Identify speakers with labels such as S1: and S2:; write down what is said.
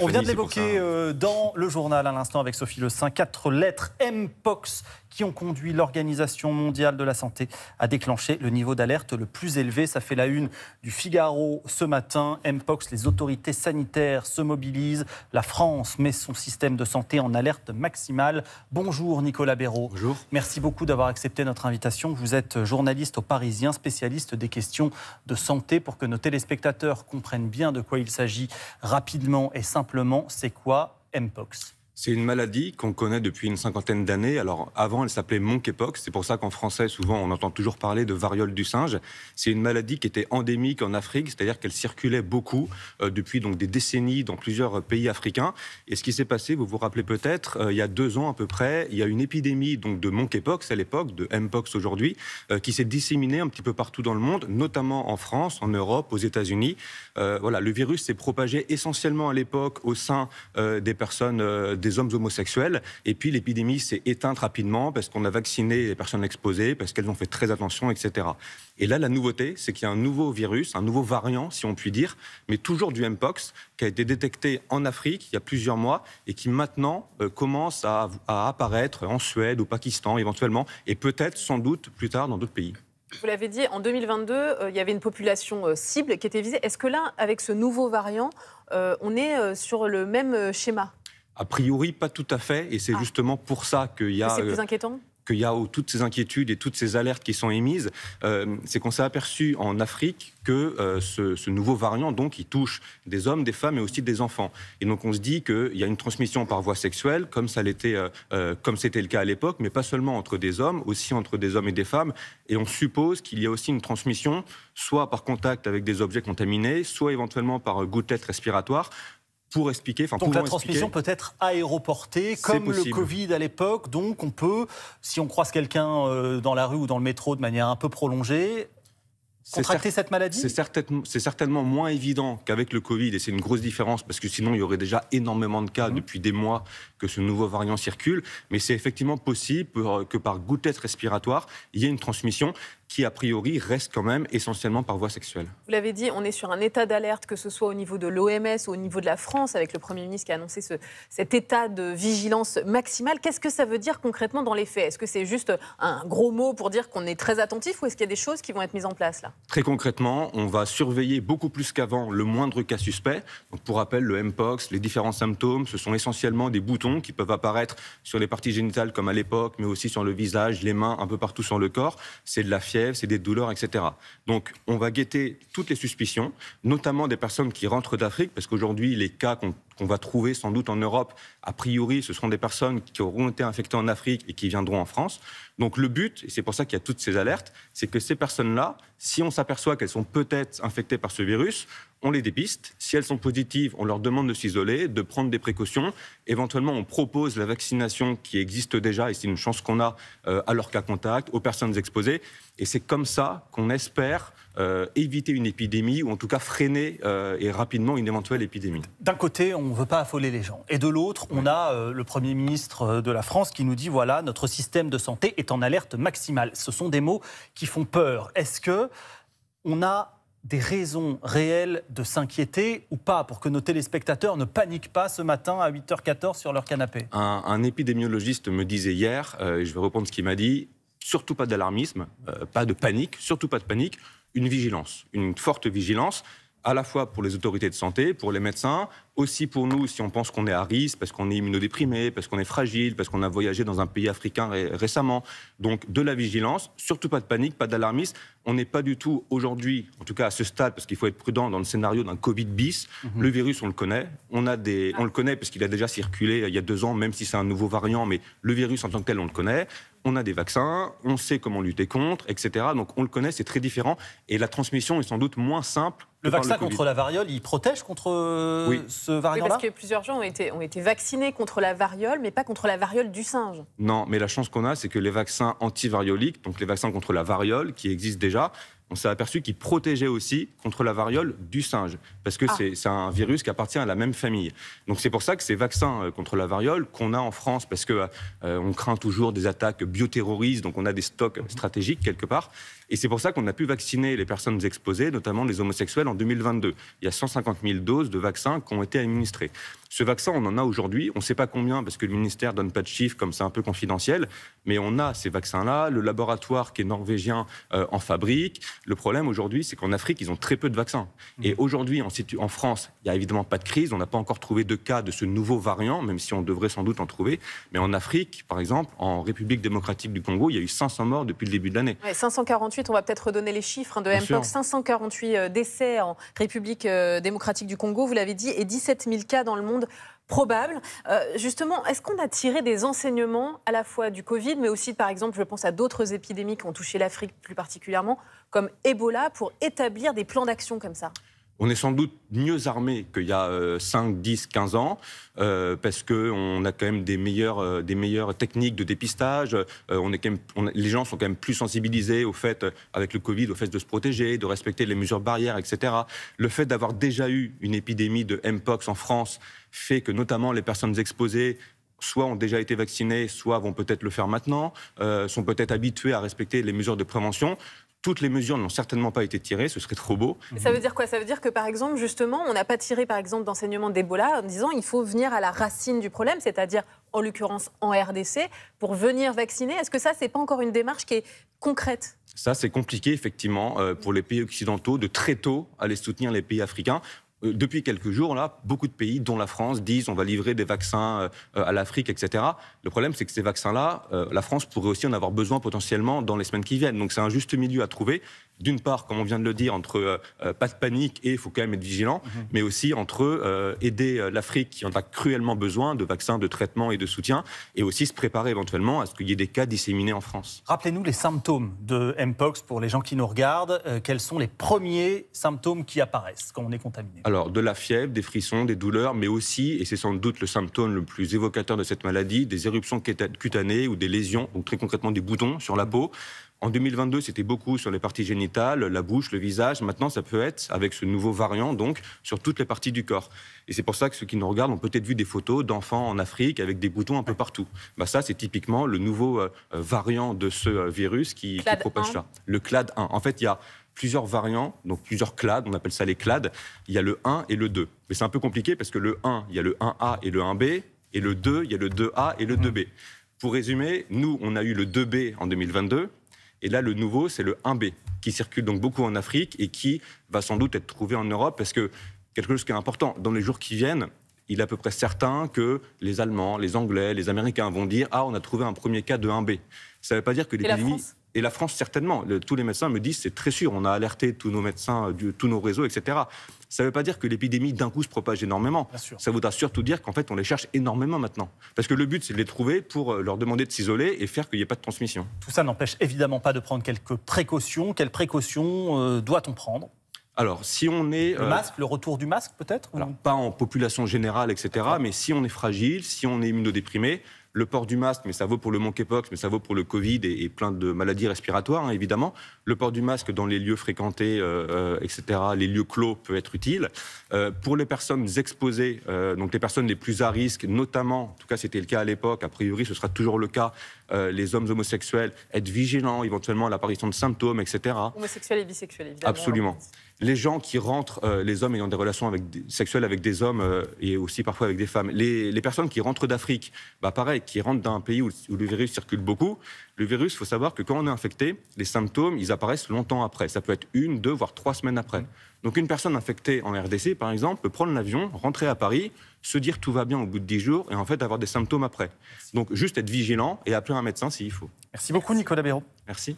S1: On vient de l'évoquer
S2: hein. euh, dans le journal à l'instant avec Sophie Le Saint. Quatre lettres, M-POX, qui ont conduit l'Organisation mondiale de la santé à déclencher le niveau d'alerte le plus élevé. Ça fait la une du Figaro ce matin. Mpox, les autorités sanitaires se mobilisent. La France met son système de santé en alerte maximale. Bonjour Nicolas Béraud. Bonjour. Merci beaucoup d'avoir accepté notre invitation. Vous êtes journaliste au Parisien, spécialiste des questions de santé. Pour que nos téléspectateurs comprennent bien de quoi il s'agit rapidement et simplement, c'est quoi Mpox
S1: c'est une maladie qu'on connaît depuis une cinquantaine d'années. Alors avant, elle s'appelait monkeypox. C'est pour ça qu'en français, souvent, on entend toujours parler de variole du singe. C'est une maladie qui était endémique en Afrique, c'est-à-dire qu'elle circulait beaucoup euh, depuis donc des décennies dans plusieurs pays africains. Et ce qui s'est passé, vous vous rappelez peut-être, euh, il y a deux ans à peu près, il y a une épidémie donc de monkeypox à l'époque, de mpox aujourd'hui, euh, qui s'est disséminée un petit peu partout dans le monde, notamment en France, en Europe, aux États-Unis. voilà, le virus s'est propagé essentiellement à l'époque au sein des personnes des hommes homosexuels. Et puis l'épidémie s'est éteinte rapidement parce qu'on a vacciné les personnes exposées, parce qu'elles ont fait très attention, etc. Et là, la nouveauté, c'est qu'il y a un nouveau virus, un nouveau variant, si on peut dire, mais toujours du Mpox, qui a été détecté en Afrique il y a plusieurs mois et qui maintenant euh, commence à, apparaître en Suède, au Pakistan éventuellement, et peut-être sans doute plus tard dans d'autres pays.
S3: Vous l'avez dit, en 2022, euh, il y avait une population euh, cible qui était visée. Est-ce que là, avec ce nouveau variant, on est sur le même schéma
S1: a priori, pas tout à fait, et c'est ah. justement pour ça qu'il y a. Euh, y oh, toutes ces inquiétudes et toutes ces alertes qui sont émises, euh, c'est qu'on s'est aperçu en Afrique que euh, ce, nouveau variant, donc, il touche des hommes, des femmes et aussi des enfants. Et donc, on se dit qu'il y a une transmission par voie sexuelle, comme ça l'était, comme c'était le cas à l'époque, mais pas seulement entre des hommes, aussi entre des hommes et des femmes. Et on suppose qu'il y a aussi une transmission, soit par contact avec des objets contaminés, soit éventuellement par gouttelettes respiratoires, pour expliquer. donc la transmission
S2: peut être aéroportée, comme le Covid à l'époque. Donc on peut, si on croise quelqu'un euh, dans la rue ou dans le métro de manière un peu prolongée, contracter cette maladie C'est certainement, certainement,
S1: moins évident qu'avec le Covid, et c'est une grosse différence, parce que sinon il y aurait déjà énormément de cas mmh. depuis des mois que ce nouveau variant circule, mais c'est effectivement possible que par gouttelette respiratoire, il y ait une transmission qui a priori reste quand même essentiellement par voie sexuelle.
S3: Vous l'avez dit, on est sur un état d'alerte, que ce soit au niveau de l'OMS ou au niveau de la France, avec le Premier ministre qui a annoncé ce, cet état de vigilance maximale. Qu'est-ce que ça veut dire concrètement dans les faits Est-ce que c'est juste un gros mot pour dire qu'on est très attentif ou est-ce qu'il y a des choses qui vont être mises en place là
S1: Très concrètement, on va surveiller beaucoup plus qu'avant le moindre cas suspect. pour rappel, le MPOX, les différents symptômes, ce sont essentiellement des boutons qui peuvent apparaître sur les parties génitales comme à l'époque, mais aussi sur le visage, les mains, un peu partout sur le corps. C'est de la fièvre c'est des douleurs, etc. Donc, on va guetter toutes les suspicions, notamment des personnes qui rentrent d'Afrique, parce qu'aujourd'hui, les cas qu'on va trouver sans doute en Europe, a priori, ce seront des personnes qui auront été infectées en Afrique et qui viendront en France. Donc, le but, et c'est pour ça qu'il y a toutes ces alertes, c'est que ces personnes-là, si on s'aperçoit qu'elles sont peut-être infectées par ce virus, on les dépiste. Si elles sont positives, on leur demande de s'isoler, de prendre des précautions. Éventuellement, on propose la vaccination qui existe déjà, et c'est une chance qu'on a euh, à leur cas contact, aux personnes exposées. Et c'est comme ça qu'on espère euh, éviter une épidémie, ou en tout cas freiner euh, et rapidement une éventuelle épidémie.
S2: D'un côté, on ne veut pas affoler les gens. Et de l'autre, on a le Premier ministre de la France qui nous dit, voilà, notre système de santé est en alerte maximale. Ce sont des mots qui font peur. Est-ce que on a des raisons réelles de s'inquiéter ou pas pour que nos téléspectateurs ne paniquent pas ce matin à 8h14 sur leur canapé
S1: Un, épidémiologiste me disait hier, euh, et je vais reprendre ce qu'il m'a dit, surtout pas d'alarmisme, euh, pas de panique, surtout pas de panique, une vigilance, une forte vigilance à la fois pour les autorités de santé, pour les médecins, aussi pour nous si on pense qu'on est à risque, parce qu'on est immunodéprimé, parce qu'on est fragile, parce qu'on a voyagé dans un pays africain récemment. Donc de la vigilance, surtout pas de panique, pas d'alarmisme. On n'est pas du tout aujourd'hui, en tout cas à ce stade, parce qu'il faut être prudent dans le scénario d'un Covid bis. Mhm. Le virus, on le connaît. On, a des... Ah. on le connaît parce qu'il a déjà circulé euh, il y a deux ans, même si c'est un nouveau variant, mais le virus en tant que tel, on le connaît. On a des vaccins, on sait comment lutter contre, etc. Donc on le connaît, c'est très différent. Et la transmission est sans doute moins simple le vaccin contre la
S2: variole, il protège contre euh, ce
S1: variant-là
S3: oui, Parce que plusieurs gens ont été vaccinés contre la variole, mais pas contre la variole du singe.
S1: Non, mais la chance qu'on a, c'est que les vaccins antivarioliques, donc les vaccins contre la variole qui existent déjà, on s'est aperçu qu'il protégeait aussi contre la variole du singe, parce que ah. c'est un virus qui appartient à la même famille. Donc c'est pour ça que ces vaccins euh, contre la variole qu'on a en France, parce que euh, craint toujours des attaques bioterroristes, donc on a des stocks stratégiques quelque part, et c'est pour ça qu'on a pu vacciner les personnes exposées, notamment les homosexuels, en 2022. Il y a 150 000 doses de vaccins qui ont été administrées. Ce vaccin, on en a aujourd'hui. On ne sait pas combien parce que le ministère donne pas de chiffres, comme c'est un peu confidentiel. Mais on a ces vaccins-là. Le laboratoire qui est norvégien euh, en fabrique. Le problème aujourd'hui, c'est qu'en Afrique, ils ont très peu de vaccins. Mmh. Et aujourd'hui, en, en France, il n'y a évidemment pas de crise. On n'a pas encore trouvé de cas de ce nouveau variant, même si on devrait sans doute en trouver. Mais en Afrique, par exemple, en République démocratique du Congo, il y a eu 500 morts depuis le début de l'année.
S3: 548, on va peut-être redonner les chiffres hein, de Mpox. 548 euh, décès en République euh, démocratique du Congo, vous l'avez dit, et 17 000 cas dans le monde probable. Euh, justement, est-ce qu'on a tiré des enseignements à la fois du Covid, mais aussi, par exemple, je pense à d'autres épidémies qui ont touché l'Afrique plus particulièrement, comme Ebola, pour établir des plans d'action comme ça
S1: on est sans doute mieux armé qu'il y a 5, 10, 15 ans, euh, parce qu'on a quand même des meilleures, euh, des meilleures techniques de dépistage. Euh, on est quand même, les gens sont quand même plus sensibilisés au fait, euh, avec le Covid, au fait de se protéger, de respecter les mesures barrières, etc. Le fait d'avoir déjà eu une épidémie de Mpox en France fait que notamment les personnes exposées soit ont déjà été vaccinées, soit vont peut-être le faire maintenant, sont peut-être habituées à respecter les mesures de prévention toutes les mesures n'ont certainement pas été tirées, ce serait trop beau. Ça veut
S3: dire quoi Ça veut dire que, par exemple, justement, on n'a pas tiré, par exemple, d'enseignement d'Ebola en disant il faut venir à la racine du problème, c'est-à-dire, en l'occurrence, en RDC, pour venir vacciner. Est-ce que ça, n'est pas encore une démarche qui est concrète
S1: ça, c'est compliqué, effectivement, euh, pour les pays occidentaux de très tôt aller soutenir les pays africains. Euh, depuis quelques jours, là, beaucoup de pays, dont la France, disent on va livrer des vaccins euh, euh, à l'Afrique, etc. Le problème, c'est que ces vaccins-là, la France pourrait aussi en avoir besoin potentiellement dans les semaines qui viennent. Donc c'est un juste milieu à trouver. D'une part, comme on vient de le dire, entre pas de panique et il faut quand même être vigilant, mhm. mais aussi entre aider l'Afrique qui en a cruellement besoin de vaccins, de traitements et de soutien, et aussi se préparer éventuellement à ce qu'il y ait des cas disséminés en France.
S2: Rappelez-nous les symptômes de Mpox pour les gens qui nous regardent. quels sont les premiers symptômes qui apparaissent quand on est contaminé
S1: alors, de la fièvre, des frissons, des douleurs, mais aussi, et c'est sans doute le symptôme le plus évocateur de cette maladie, des éruptions cutanées ou des lésions, ou très concrètement des boutons sur la peau. En 2022, c'était beaucoup sur les parties génitales, la bouche, le visage. Maintenant, ça peut être, avec ce nouveau variant, donc, sur toutes les parties du corps. Et c'est pour ça que ceux qui nous regardent ont peut-être vu des photos d'enfants en Afrique avec des boutons un peu partout. Bah, ça, c'est typiquement le nouveau euh, variant de ce euh, virus qui, propage ça. Le clade 1. En fait, il y a plusieurs variants, donc plusieurs clades, on appelle ça les clades. Il y a le 1 et le 2. Mais c'est un peu compliqué parce que le 1, il y a le 1A et le 1B, et le 2, il y a le 2A et le 2B. Mhm. Pour résumer, nous, on a eu le 2B en 2022, et là, le nouveau, c'est le 1B, qui circule donc beaucoup en Afrique et qui va sans doute être trouvé en Europe parce que quelque chose qui est important, dans les jours qui viennent, il est à peu près certain que les Allemands, les Anglais, les Américains vont dire Ah, on a trouvé un premier cas de 1B. Ça ne veut pas dire que les l'épidémie et la France certainement. tous les médecins me disent, c'est très sûr, on a alerté tous nos médecins, euh, tous nos réseaux, etc. Ça ne veut pas dire que l'épidémie d'un coup se propage énormément. Ça voudra surtout dire qu'en fait, on les cherche énormément maintenant. Parce que le but, c'est de les trouver pour euh, leur demander de s'isoler et faire qu'il n'y ait pas de transmission.
S2: Tout ça n'empêche évidemment pas de prendre quelques précautions. Quelles précautions euh, doit-on prendre
S1: alors, si on est... Le masque, le retour du masque peut-être Pas en population générale, etc. Mais si on est fragile, si on est immunodéprimé, le port du masque, mais ça vaut pour le monkeypox, mais ça vaut pour le Covid et, et plein de maladies respiratoires, hein, évidemment. Le port du masque dans les lieux fréquentés, euh, euh, etc., les lieux clos peut être utile. Euh, pour les personnes exposées, donc les personnes les plus à risque, notamment, en tout cas c'était le cas à l'époque, a priori ce sera toujours le cas, les hommes homosexuels, être vigilants éventuellement à l'apparition de symptômes, etc.
S3: Homosexuels et bisexuels, évidemment. Absolument.
S1: Les gens qui rentrent, les hommes ayant des relations avec, sexuelles avec des hommes et aussi parfois avec des femmes, les, personnes qui rentrent d'Afrique, bah pareil, qui rentre dans un pays où, le virus circule beaucoup, le virus, il faut savoir que quand on est infecté, les symptômes, ils apparaissent longtemps après. Ça peut être une, deux, voire trois semaines après. Donc une personne infectée en RDC, par exemple, peut prendre l'avion, rentrer à Paris, se dire tout va bien au bout de dix jours et en fait avoir des symptômes après. Donc juste être vigilant et appeler un médecin s'il faut.
S2: Merci beaucoup Nicolas Béraud. Merci.